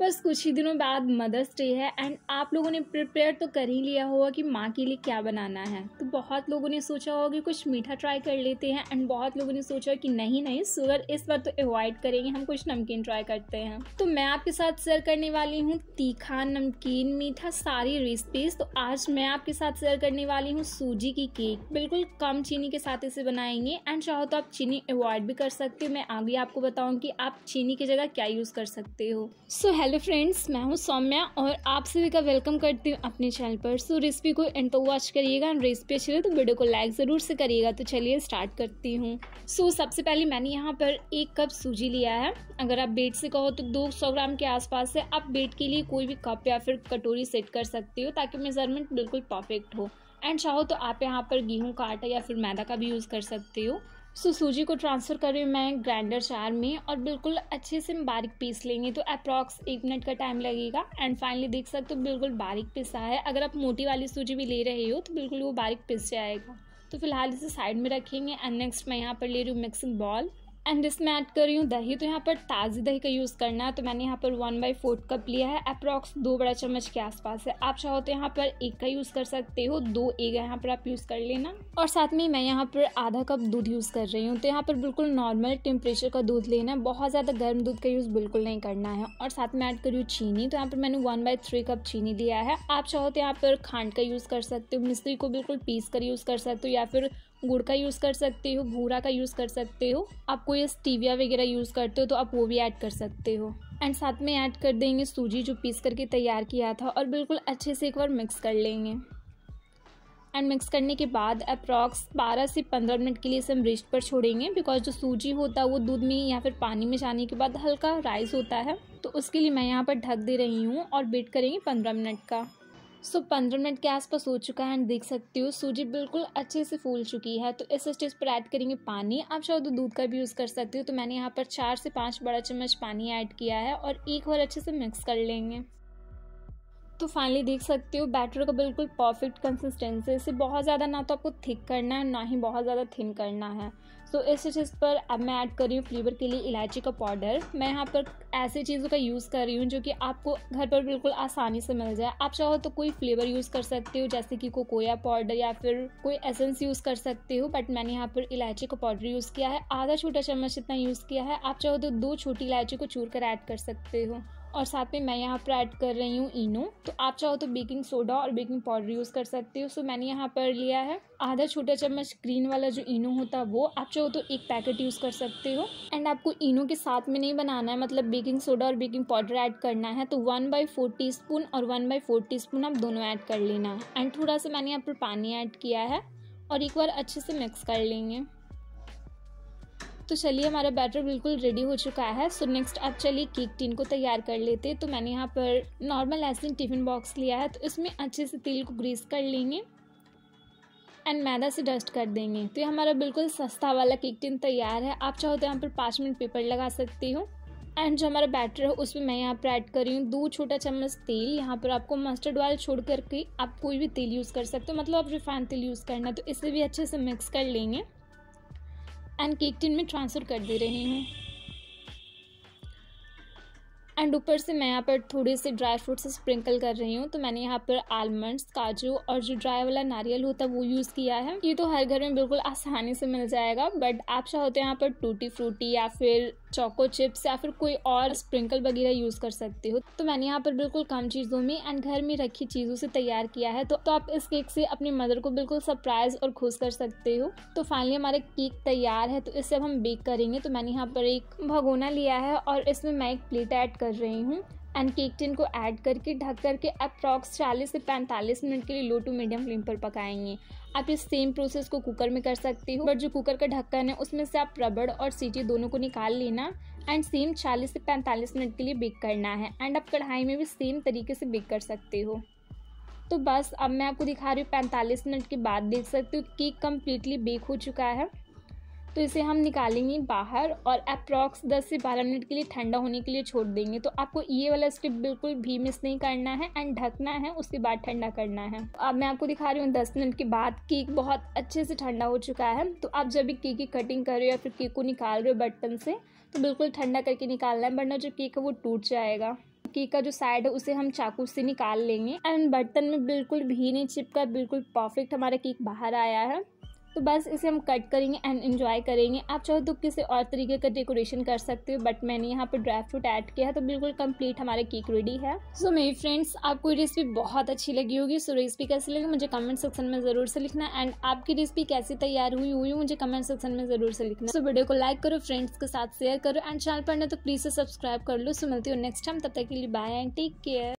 बस कुछ ही दिनों बाद मदर्स डे है एंड आप लोगों ने प्रिपेयर तो कर ही लिया होगा कि माँ के लिए क्या बनाना है तो बहुत लोगों ने सोचा होगा कि कुछ मीठा ट्राई कर लेते हैं एंड बहुत लोगों ने सोचा कि नहीं नहीं सुगर इस बार तो अवॉइड करेंगे हम कुछ नमकीन ट्राई करते हैं तो मैं आपके साथ शेयर करने वाली हूँ तीखा नमकीन मीठा सारी रेसिपीज तो आज मैं आपके साथ शेयर करने वाली हूँ सूजी की केक बिल्कुल कम चीनी के साथ इसे बनाएंगे एंड चाहो तो आप चीनी अवॉइड भी कर सकते हो मैं आगे आपको बताऊँ की आप चीनी की जगह क्या यूज़ कर सकते हो सो हेलो फ्रेंड्स मैं हूं सौम्या और आप सभी का वेलकम करती हूं अपने चैनल पर सो रेसिपी को एंड तो वॉच करिएगा एंड रेसिपी अच्छी लगे तो वीडियो को लाइक ज़रूर से करिएगा तो चलिए स्टार्ट करती हूं सो so, सबसे पहले मैंने यहां पर एक कप सूजी लिया है अगर आप बेट से कहो तो 200 ग्राम के आसपास से आप बेट के लिए कोई भी कप या फिर कटोरी सेट कर सकती हो ताकि मेज़रमेंट बिल्कुल परफेक्ट हो एंड चाहो तो आप यहाँ पर गेहूँ का आटा या फिर मैदा का भी यूज़ कर सकते हो सो so, सूजी को ट्रांसफ़र कर रही हूँ मैं ग्राइंडर चार में और बिल्कुल अच्छे से बारीक पीस लेंगे तो अप्रॉक्स एक मिनट का टाइम लगेगा एंड फाइनली देख सकते हो बिल्कुल बारीक पिसा है अगर आप मोटी वाली सूजी भी ले रहे हो तो बिल्कुल वो बारीक पिस जाएगा तो फिलहाल इसे साइड में रखेंगे एंड नेक्स्ट मैं यहाँ पर ले रही हूँ मिक्सिंग बॉल एंड इसमें ऐड कर रही हूँ दही तो यहाँ पर ताज़ी दही का यूज़ करना है तो मैंने यहाँ पर वन बाई फोर्थ कप लिया है अप्रॉक्स दो बड़ा चम्मच के आसपास है आप चाहो तो यहाँ पर एक का यूज़ कर सकते हो दो एक यहाँ पर आप यूज़ कर लेना और साथ में मैं यहाँ पर आधा कप दूध यूज़ कर रही हूँ तो यहाँ पर बिल्कुल नॉर्मल टेम्परेचर का दूध लेना है बहुत ज़्यादा गर्म दूध का यूज़ बिल्कुल नहीं करना है और साथ में ऐड करी हूँ चीनी तो यहाँ पर मैंने वन बाई थ्री कप चीनी लिया है आप चाहो तो यहाँ पर खांड का यूज़ कर सकते हो मिस्त्री को बिल्कुल पीस कर यूज़ कर सकते हो या फिर गुड़ का यूज़ कर सकते हो भूरा का यूज़ कर सकते हो आप कोई स्टीविया वगैरह यूज़ करते हो तो आप वो भी ऐड कर सकते हो एंड साथ में ऐड कर देंगे सूजी जो पीस करके तैयार किया था और बिल्कुल अच्छे से एक बार मिक्स कर लेंगे एंड मिक्स करने के बाद अप्रॉक्स 12 से 15 मिनट के लिए इसे हम रिस्ट पर छोड़ेंगे बिकॉज जो सूजी होता है वो दूध में या फिर पानी में जाने के बाद हल्का राइस होता है तो उसके लिए मैं यहाँ पर ढक दे रही हूँ और बेट करेंगे 15 मिनट का सो पंद्रह मिनट के आसपास हो चुका है एंड देख सकती हो सूजी बिल्कुल अच्छे से फूल चुकी है तो इस स्टेज पर ऐड करेंगे पानी आप चाहो दूध का भी यूज़ कर सकती हो तो मैंने यहाँ पर चार से पाँच बड़ा चम्मच पानी ऐड किया है और एक बार अच्छे से मिक्स कर लेंगे तो फाइनली देख सकते हो बैटर का बिल्कुल परफेक्ट कंसिस्टेंसी इसे बहुत ज़्यादा ना तो आपको थिक करना है ना ही बहुत ज़्यादा थिन करना है सो so, इस चीज़ पर अब मैं ऐड कर रही हूँ फ्लेवर के लिए इलायची का पाउडर मैं यहाँ पर ऐसी चीज़ों का यूज़ कर रही हूँ जो कि आपको घर पर बिल्कुल आसानी से मिल जाए आप चाहो तो कोई फ्लेवर यूज़ कर सकते हो जैसे कि कोकोया पाउडर या फिर कोई एसेंस यूज़ कर सकते हो बट मैंने यहाँ पर इलायची का पाउडर यूज़ किया है आधा छोटा चम्मच इतना यूज़ किया है आप चाहो तो दो छोटी इलायची को चूर कर ऐड कर सकते हो और साथ में मैं यहाँ पर ऐड कर रही हूँ इनो तो आप चाहो तो बेकिंग सोडा और बेकिंग पाउडर यूज़ कर सकते हो सो मैंने यहाँ पर लिया है आधा छोटा चम्मच ग्रीन वाला जो इनो होता है वो आप चाहो तो एक पैकेट यूज़ कर सकते हो एंड आपको इनो के साथ में नहीं बनाना है मतलब बेकिंग सोडा और बेकिंग पाउडर ऐड करना है तो one by four teaspoon और one by four teaspoon आप दोनों ऐड कर लेना है एंड थोड़ा सा मैंने यहाँ पर पानी ऐड किया है और एक बार अच्छे से मिक्स कर लेंगे तो चलिए हमारा बैटर बिल्कुल रेडी हो चुका है सो नेक्स्ट आप चलिए केक टिन को तैयार कर लेते तो मैंने यहाँ पर नॉर्मल एसिन टिफ़िन बॉक्स लिया है तो इसमें अच्छे से तेल को ग्रीस कर लेंगे एंड मैदा से डस्ट कर देंगे तो ये हमारा बिल्कुल सस्ता वाला केक टिन तैयार है आप चाहो तो यहाँ पर पाँच मिनट पेपर लगा सकती हूँ एंड जो हमारा बैटर है उसमें मैं यहाँ पर ऐड कर रही हूँ दो छोटा चम्मच तेल यहाँ पर आपको मस्टर्ड ऑयल छोड़ करके आप कोई भी तेल यूज़ कर सकते हो मतलब आप रिफाइंड तेल यूज़ करना है तो इसे भी अच्छे से मिक्स कर लेंगे एंड केक टिन में ट्रांसफ़र कर दे रहे हैं एंड ऊपर से मैं यहाँ पर थोड़े से ड्राई फ्रूट्स स्प्रिंकल कर रही हूँ तो मैंने यहाँ पर आलमंड्स काजू और जो ड्राई वाला नारियल होता है वो यूज़ किया है ये तो हर घर में बिल्कुल आसानी से मिल जाएगा बट आप चाहो तो यहाँ पर टूटी फ्रूटी या फिर चोको चिप्स या फिर कोई और स्प्रिंकल वगैरह यूज़ कर सकते हो तो मैंने यहाँ पर बिल्कुल कम चीज़ों में एंड घर में रखी चीज़ों से तैयार किया है तो, तो आप इस केक से अपनी मदर को बिल्कुल सरप्राइज और खुश कर सकते हो तो फाइनली हमारा केक तैयार है तो इसे अब हम बेक करेंगे तो मैंने यहाँ पर एक भगोना लिया है और इसमें मैं एक प्लेट ऐड कर रही हूँ एंड टिन को ऐड करके ढक करके अप्रॉक्स 40 से 45 मिनट के लिए लो टू मीडियम फ्लेम पर पकाएंगे आप इस सेम प्रोसेस को कुकर में कर सकते हो बट जो कुकर का ढक्कन है उसमें से आप रबड़ और सीटी दोनों को निकाल लेना एंड सेम 40 से 45 मिनट के लिए बेक करना है एंड आप कढ़ाई में भी सेम तरीके से बेक कर सकते हो तो बस अब मैं आपको दिखा रही हूँ पैंतालीस मिनट के बाद देख सकते हो केक कम्प्लीटली बेक हो चुका है तो इसे हम निकालेंगे बाहर और अप्रॉक्स 10 से 12 मिनट के लिए ठंडा होने के लिए छोड़ देंगे तो आपको ये वाला स्टेप बिल्कुल भी मिस नहीं करना है एंड ढकना है उसके बाद ठंडा करना है अब मैं आपको दिखा रही हूँ दस मिनट के बाद केक बहुत अच्छे से ठंडा हो चुका है तो आप जब भी केक की कटिंग कर रहे हो या फिर केक को निकाल रहे हो बर्तन से तो बिल्कुल ठंडा करके निकालना है वरना जो केक है वो टूट जाएगा केक का जो साइड है उसे हम चाकू से निकाल लेंगे एंड बर्तन में बिल्कुल भी नहीं चिपका बिल्कुल परफेक्ट हमारा केक बाहर आया है तो बस इसे हम कट करेंगे एंड इन्जॉय करेंगे आप चाहो तो किसी और तरीके का डेकोरेशन कर सकते हो बट मैंने यहाँ पर ड्राई फ्रूट ऐड किया है तो बिल्कुल कंप्लीट हमारा केक रेडी है सो so, मेरी फ्रेंड्स आपको रेसिपी बहुत अच्छी लगी होगी सो so, रेसिपी कैसी लगी मुझे कमेंट सेक्शन में ज़रूर से लिखना एंड आपकी रेसिपी कैसी तैयार हुई हुई मुझे कमेंट सेक्शन में ज़रूर से लिखना सो so, वीडियो को लाइक करो फ्रेंड्स के साथ शेयर करो एंड चैनल पर ना तो प्लीज़ से सब्सक्राइब कर लो सो मिलती हूँ नेक्स्ट टाइम तब तक के लिए बाय एंड टेक केयर